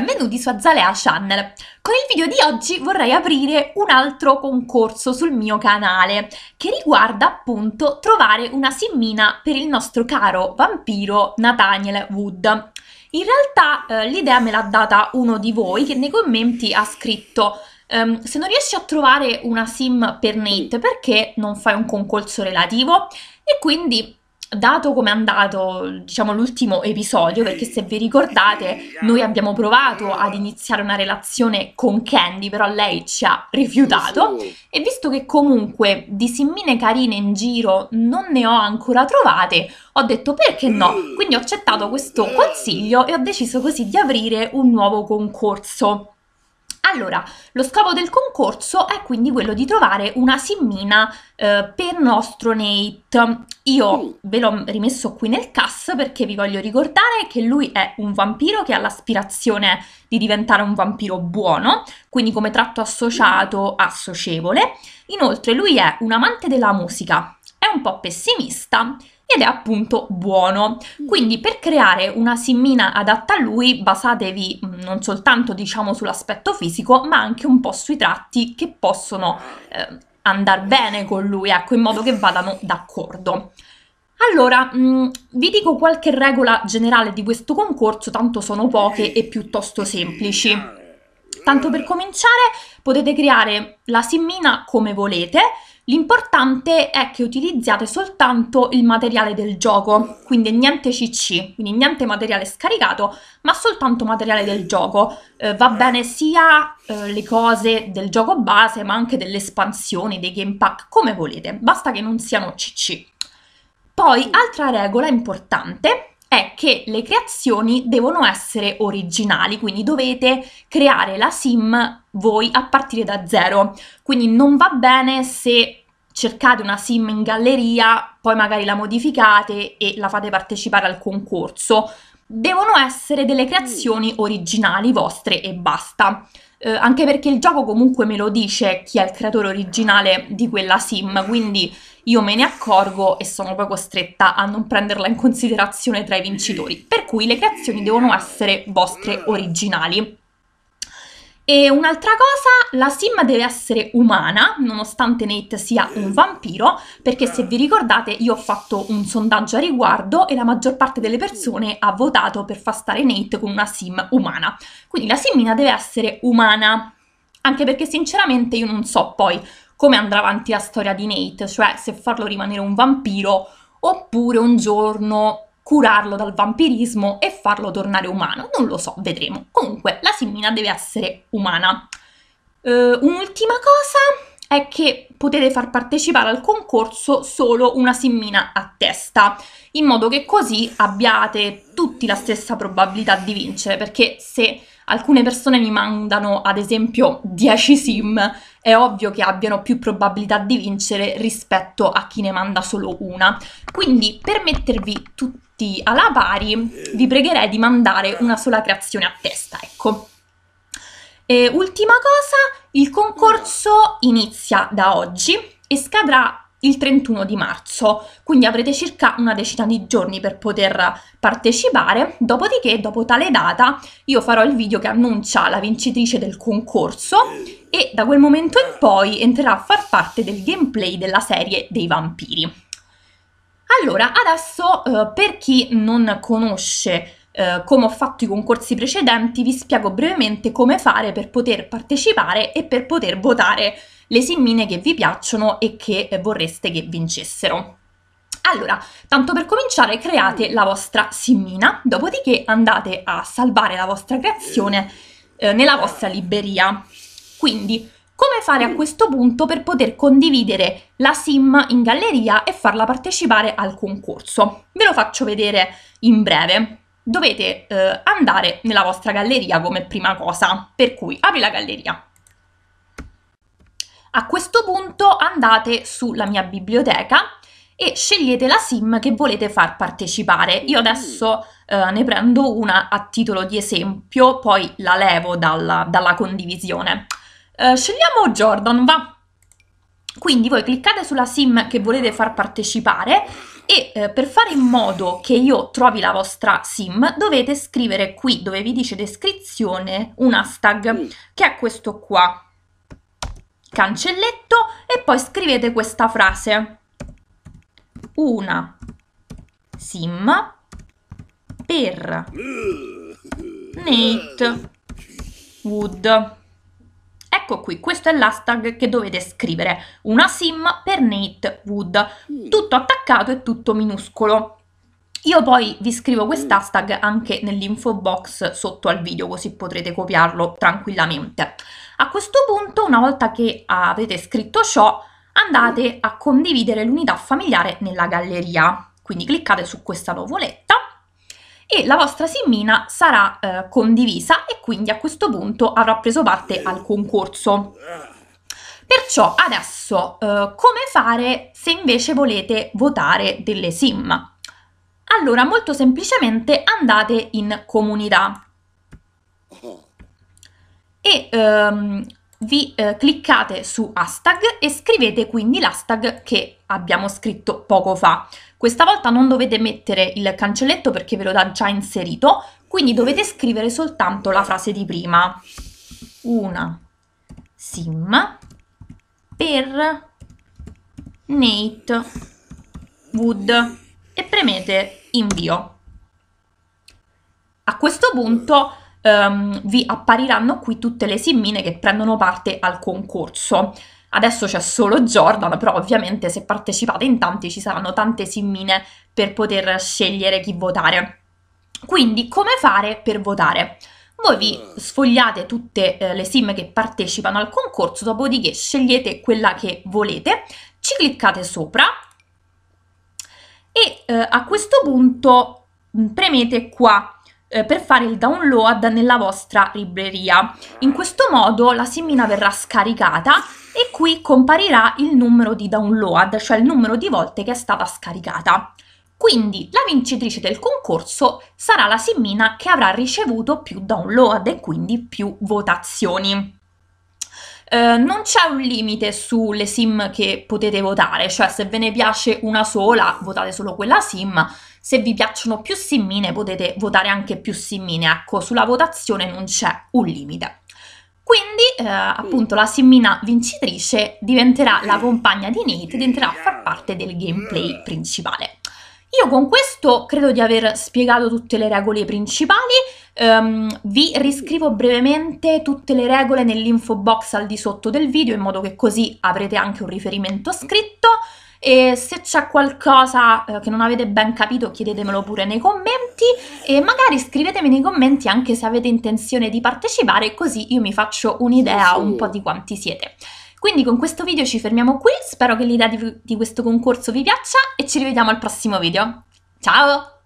benvenuti su Azalea Channel. Con il video di oggi vorrei aprire un altro concorso sul mio canale che riguarda appunto trovare una simmina per il nostro caro vampiro Nathaniel Wood. In realtà eh, l'idea me l'ha data uno di voi che nei commenti ha scritto Um, se non riesci a trovare una sim per Nate, perché non fai un concorso relativo? E quindi dato come è andato, diciamo, l'ultimo episodio, perché se vi ricordate, noi abbiamo provato ad iniziare una relazione con Candy, però lei ci ha rifiutato. E visto che comunque di simmine carine in giro non ne ho ancora trovate, ho detto perché no? Quindi ho accettato questo consiglio e ho deciso così di aprire un nuovo concorso. Allora, lo scopo del concorso è quindi quello di trovare una simmina eh, per nostro Nate. Io mm. ve l'ho rimesso qui nel cast perché vi voglio ricordare che lui è un vampiro che ha l'aspirazione di diventare un vampiro buono, quindi come tratto associato a socievole. Inoltre lui è un amante della musica, è un po' pessimista ed è appunto buono. Mm. Quindi per creare una simmina adatta a lui basatevi mm, non soltanto diciamo sull'aspetto fisico ma anche un po' sui tratti che possono eh, andare bene con lui, ecco, in modo che vadano d'accordo. Allora, mh, mm, vi dico qualche regola generale di questo concorso, tanto sono poche e piuttosto semplici. Tanto per cominciare, potete creare la simmina come volete, L'importante è che utilizziate soltanto il materiale del gioco, quindi niente CC, quindi niente materiale scaricato, ma soltanto materiale del gioco. Eh, va bene sia eh, le cose del gioco base, ma anche delle espansioni, dei game pack, come volete, basta che non siano CC. Poi, altra regola importante è che le creazioni devono essere originali, quindi dovete creare la sim voi a partire da zero. Quindi non va bene se cercate una sim in galleria, poi magari la modificate e la fate partecipare al concorso. Devono essere delle creazioni mm. originali vostre e basta eh, anche perché il gioco comunque me lo dice chi è il creatore originale di quella sim, quindi io me ne accorgo e sono poi costretta a non prenderla in considerazione tra i vincitori, per cui le creazioni devono essere vostre originali. E un'altra cosa, la Sim deve essere umana, nonostante Nate sia un vampiro, perché se vi ricordate io ho fatto un sondaggio a riguardo e la maggior parte delle persone ha votato per far stare Nate con una Sim umana. Quindi la Simmina deve essere umana, anche perché sinceramente io non so poi come andrà avanti la storia di Nate, cioè se farlo rimanere un vampiro oppure un giorno curarlo dal vampirismo e farlo tornare umano. Non lo so, vedremo. Comunque, la Simmina deve essere umana. Uh, un'ultima cosa è che potete far partecipare al concorso solo una simmina a testa, in modo che così abbiate tutti la stessa probabilità di vincere, perché se alcune persone mi mandano ad esempio 10 sim, è ovvio che abbiano più probabilità di vincere rispetto a chi ne manda solo una. Quindi per mettervi tutti tutti alla pari, vi pregherei di mandare una sola creazione a testa, ecco. E ultima cosa, il concorso inizia da oggi e scadrà il 31 di marzo, quindi avrete circa una decina di giorni per poter partecipare, dopodiché dopo tale data io farò il video che annuncia la vincitrice del concorso e da quel momento in poi entrerà a far parte del gameplay della serie dei vampiri. Allora, adesso eh, per chi non conosce eh, come ho fatto i concorsi precedenti, vi spiego brevemente come fare per poter partecipare e per poter votare le simmine che vi piacciono e che eh, vorreste che vincessero. Allora, tanto per cominciare create la vostra simmina, dopodiché andate a salvare la vostra creazione eh, nella vostra libreria. Quindi come fare a mm. questo punto per poter condividere la sim in galleria e farla partecipare al concorso? Ve lo faccio vedere in breve. Dovete eh, andare nella vostra galleria come prima cosa, per cui apri la galleria. A questo punto andate sulla mia biblioteca e scegliete la sim che volete far partecipare. Io mm. adesso eh, ne prendo una a titolo di esempio, poi la levo dalla, dalla condivisione. Eh, scegliamo Jordan, va. Quindi voi cliccate sulla sim che volete far partecipare e eh, per fare in modo che io trovi la vostra sim dovete scrivere qui dove vi dice descrizione un hashtag che è questo qua cancelletto e poi scrivete questa frase una sim per Nate Wood ecco qui, questo è l'hashtag che dovete scrivere, una sim per Nate Wood, mm. tutto attaccato e tutto minuscolo. Io poi vi scrivo quest'hashtag mm. anche nell'info box sotto al video così potrete copiarlo tranquillamente. A questo punto, una volta che avete scritto ciò, andate a condividere l'unità familiare nella galleria. Quindi cliccate su questa nuvoletta e la vostra simmina sarà eh, condivisa e quindi a questo punto avrà preso parte al concorso. Perciò adesso eh, come fare se invece volete votare delle sim? Allora molto semplicemente andate in comunità e ehm, vi eh, cliccate su hashtag e scrivete quindi l'hashtag che abbiamo scritto poco fa. Questa volta non dovete mettere il cancelletto perché ve lo dà già inserito, quindi dovete scrivere soltanto la frase di prima. Una sim per Nate Wood e premete invio. A questo punto um, vi appariranno qui tutte le simmine che prendono parte al concorso. Adesso c'è solo Jordan, però ovviamente se partecipate in tanti ci saranno tante simmine per poter scegliere chi votare. Quindi come fare per votare? Voi vi sfogliate tutte eh, le sim che partecipano al concorso, dopodiché scegliete quella che volete, ci cliccate sopra e eh, a questo punto mm, premete qua eh, per fare il download nella vostra libreria. In questo modo la semina verrà scaricata e qui comparirà il numero di download, cioè il numero di volte che è stata scaricata. Quindi la vincitrice del concorso sarà la simmina che avrà ricevuto più download e quindi più votazioni. Eh, non c'è un limite sulle sim che potete votare, cioè se ve ne piace una sola votate solo quella sim, se vi piacciono più simmine potete votare anche più simmine, ecco sulla votazione non c'è un limite. Quindi, eh, appunto, la simmina vincitrice diventerà la compagna di Nate ed entrerà a far parte del gameplay principale. Io con questo credo di aver spiegato tutte le regole principali, um, vi riscrivo brevemente tutte le regole nell'info box al di sotto del video in modo che così avrete anche un riferimento scritto e se c'è qualcosa eh, che non avete ben capito chiedetemelo pure nei commenti e magari scrivetemi nei commenti anche se avete intenzione di partecipare così io mi faccio un'idea sì, sì. un po' di quanti siete. Quindi con questo video ci fermiamo qui, spero che l'idea di, di questo concorso vi piaccia e ci rivediamo al prossimo video. Ciao!